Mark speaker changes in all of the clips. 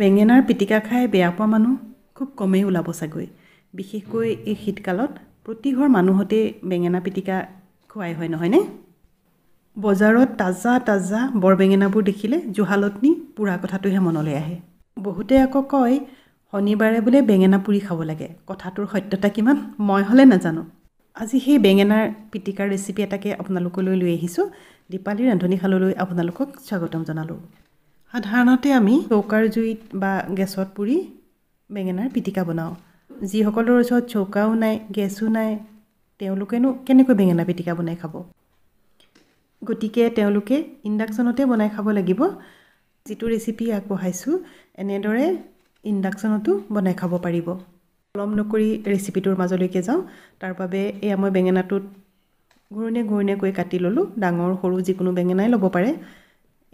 Speaker 1: বেঙেনাৰ পিটিকা খাই বেয়া পোৱা মানুহ খুব কমেই ওলাব চাগৈ বিশেষকৈ এই শীতকালত প্ৰতিঘৰ মানুহতেই বেঙেনা পিটিকা খুৱাই হয় নহয়নে বজাৰত তাজা তাজা বৰ বেঙেনাবোৰ দেখিলে জুহালত নি পোৰা কথাটোহে মনলৈ আহে বহুতে আকৌ কয় শনিবাৰে বোলে বেঙেনা পুৰি খাব লাগে কথাটোৰ সত্যতা কিমান মই হ'লে নাজানো আজি সেই বেঙেনাৰ পিটিকাৰ ৰেচিপি এটাকে আপোনালোকলৈ লৈ আহিছোঁ দীপালী ৰান্ধনীশাললৈ আপোনালোকক স্বাগতম জনালোঁ সাধাৰণতে আমি চৌকাৰ জুইত বা গেছত পুৰি বেঙেনাৰ পিটিকা বনাওঁ যিসকলৰ ওচৰত চৌকাও নাই গেছো নাই তেওঁলোকেনো কেনেকৈ বেঙেনা পিটিকা বনাই খাব গতিকে তেওঁলোকে ইণ্ডাকশ্যনতে বনাই খাব লাগিব যিটো ৰেচিপি আগবঢ়াইছোঁ এনেদৰে ইণ্ডাকশ্যনতো বনাই খাব পাৰিব পলম নকৰি ৰেচিপিটোৰ মাজলৈকে যাওঁ তাৰ বাবে এয়া মই বেঙেনাটোত ঘূৰণীয়া ঘূৰণীয়াকৈ কাটি ল'লোঁ ডাঙৰ সৰু যিকোনো বেঙেনাই ল'ব পাৰে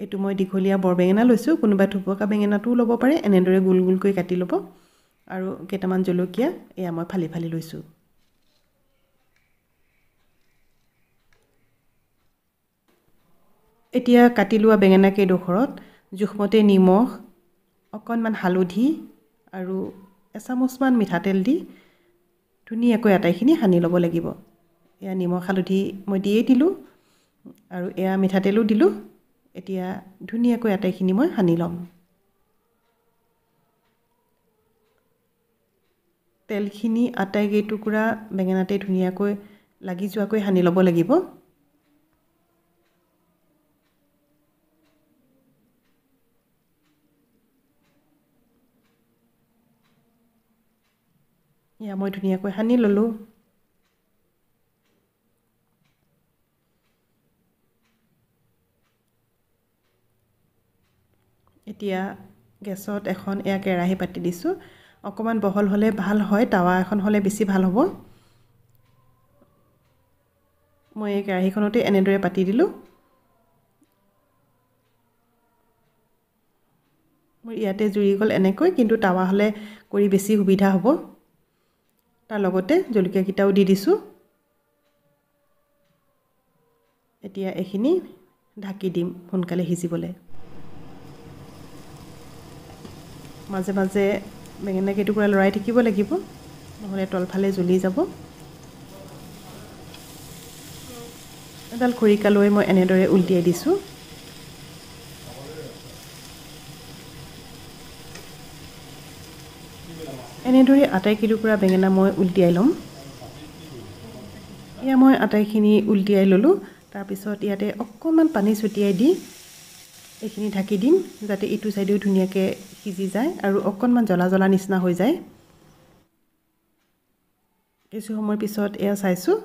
Speaker 1: এইটো মই দীঘলীয়া বৰ বেঙেনা লৈছোঁ কোনোবাই থুপকা বেঙেনাটোও ল'ব পাৰে এনেদৰে গোল গোলকৈ কাটি ল'ব আৰু কেইটামান জলকীয়া এয়া মই ফালি ফালি লৈছোঁ এতিয়া কাটি লোৱা বেঙেনা কেইডোখৰত জোখমতে নিমখ অকণমান হালধি আৰু এচামুচমান মিঠাতেল দি ধুনীয়াকৈ আটাইখিনি সানি ল'ব লাগিব এয়া নিমখ হালধি মই দিয়েই দিলোঁ আৰু এয়া মিঠাতেলো দিলোঁ এতিয়া ধুনীয়াকৈ আটাইখিনি মই সানি ল'ম তেলখিনি আটাইকেইটুকুৰা বেঙেনাতে ধুনীয়াকৈ লাগি যোৱাকৈ সানি ল'ব লাগিব এয়া মই ধুনীয়াকৈ সানি ল'লোঁ এতিয়া গেছত এখন এয়া কেৰাহী পাতি দিছোঁ অকণমান বহল হ'লে ভাল হয় টাৱা এখন হ'লে বেছি ভাল হ'ব মই এই কেৰাহীখনতে এনেদৰে পাতি দিলোঁ মোৰ ইয়াতে জুৰি গ'ল এনেকৈ কিন্তু টাৱা হ'লে কৰি বেছি সুবিধা হ'ব তাৰ লগতে জলকীয়াকেইটাও দি দিছোঁ এতিয়া এইখিনি ঢাকি দিম সোনকালে সিজিবলৈ মাজে মাজে বেঙেনা কেইটুকুৰা লৰাই থাকিব লাগিব নহ'লে তলফালে জ্বলি যাব এডাল খৰিকা লৈ মই এনেদৰে উলটিয়াই দিছোঁ এনেদৰে আটাইকেইটুকুৰা বেঙেনা মই উলটিয়াই ল'ম এয়া মই আটাইখিনি উলটিয়াই ল'লোঁ তাৰপিছত ইয়াতে অকণমান পানী ছটিয়াই দি এইখিনি ঢাকি দিম যাতে ইটো চাইডেও ধুনীয়াকৈ সিজি যায় আৰু অকণমান জ্বলা জ্বলা নিচিনা হৈ যায় কিছু সময়ৰ পিছত এয়া চাইছোঁ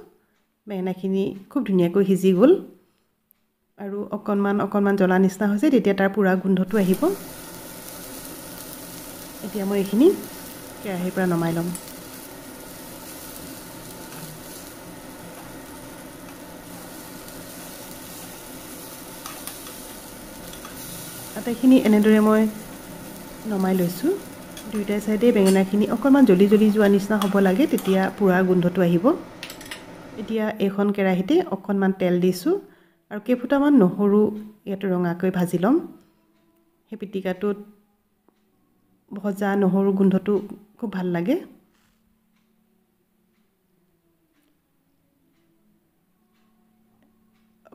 Speaker 1: বেঙেনাখিনি খুব ধুনীয়াকৈ সিজি গ'ল আৰু অকণমান অকণমান জ্বলা নিচিনা হৈছে তেতিয়া তাৰ পূৰা গোন্ধটো আহিব এতিয়া মই এইখিনি কেৰাহীৰ পৰা নমাই ল'ম আটাইখিনি এনেদৰে মই নমাই লৈছোঁ দুয়োটাই চাইডে বেঙেনাখিনি অকণমান জ্বলি জ্বলি যোৱা নিচিনা হ'ব লাগে তেতিয়া পূৰা গোন্ধটো আহিব এতিয়া এইখন কেৰাহীতে অকণমান তেল দিছোঁ আৰু কেইফুটামান নহৰু ইয়াত ৰঙাকৈ ভাজি ল'ম সেই পিটিকাটোত ভজা নহৰু গোন্ধটো খুব ভাল লাগে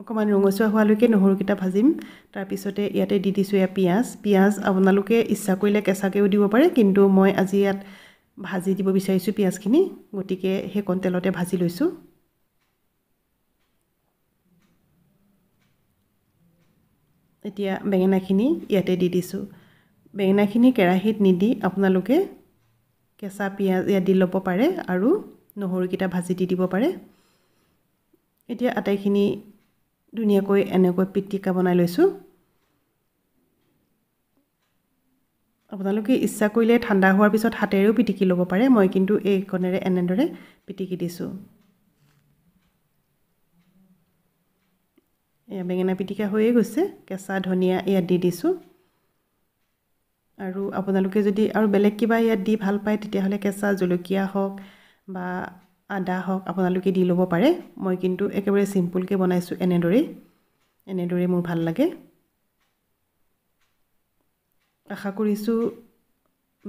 Speaker 1: অকণমান ৰঙচুৱা হোৱালৈকে নহৰুকেইটা ভাজিম তাৰপিছতে ইয়াতে দি দিছোঁ এয়া পিঁয়াজ পিঁয়াজ আপোনালোকে ইচ্ছা কৰিলে কেঁচাকৈও দিব পাৰে কিন্তু মই আজি ইয়াত ভাজি দিব বিচাৰিছোঁ পিঁয়াজখিনি গতিকে সেইকণ তেলতে ভাজি লৈছোঁ এতিয়া বেঙেনাখিনি ইয়াতে দি দিছোঁ বেঙেনাখিনি কেৰাহীত নিদি আপোনালোকে কেঁচা পিঁয়াজ ইয়াত দি ল'ব পাৰে আৰু নহৰুকেইটা ভাজি দি দিব পাৰে এতিয়া আটাইখিনি ধুনীয়াকৈ এনেকৈ পিটিকা বনাই লৈছোঁ আপোনালোকে ইচ্ছা কৰিলে ঠাণ্ডা হোৱাৰ পিছত হাতেৰেও পিটিকি ল'ব পাৰে মই কিন্তু এইকণেৰে এনেদৰে পিটিকি দিছোঁ এয়া বেঙেনা পিটিকা হৈয়ে গৈছে কেঁচা ধনিয়া ইয়াত দি দিছোঁ আৰু আপোনালোকে যদি আৰু বেলেগ কিবা ইয়াত দি ভাল পায় তেতিয়াহ'লে কেঁচা জলকীয়া হওক বা আদা হওক আপোনালোকে দি ল'ব পাৰে মই কিন্তু একেবাৰে চিম্পুলকৈ বনাইছোঁ এনেদৰেই এনেদৰেই মোৰ ভাল লাগে আশা কৰিছোঁ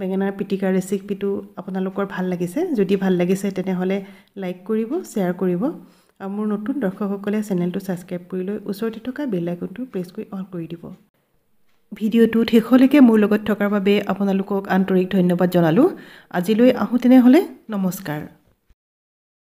Speaker 1: বেঙেনাৰ পিটিকা ৰেচিপিটো আপোনালোকৰ ভাল লাগিছে যদি ভাল লাগিছে তেনেহ'লে লাইক কৰিব শ্বেয়াৰ কৰিব আৰু মোৰ নতুন দৰ্শকসকলে চেনেলটো ছাবস্ক্ৰাইব কৰি লৈ ওচৰতে থকা বেল আইকনটো প্ৰেছ কৰি অন কৰি দিব ভিডিঅ'টো শেষলৈকে মোৰ লগত থকাৰ বাবে আপোনালোকক আন্তৰিক ধন্যবাদ জনালোঁ আজিলৈ আহোঁ তেনেহ'লে নমস্কাৰ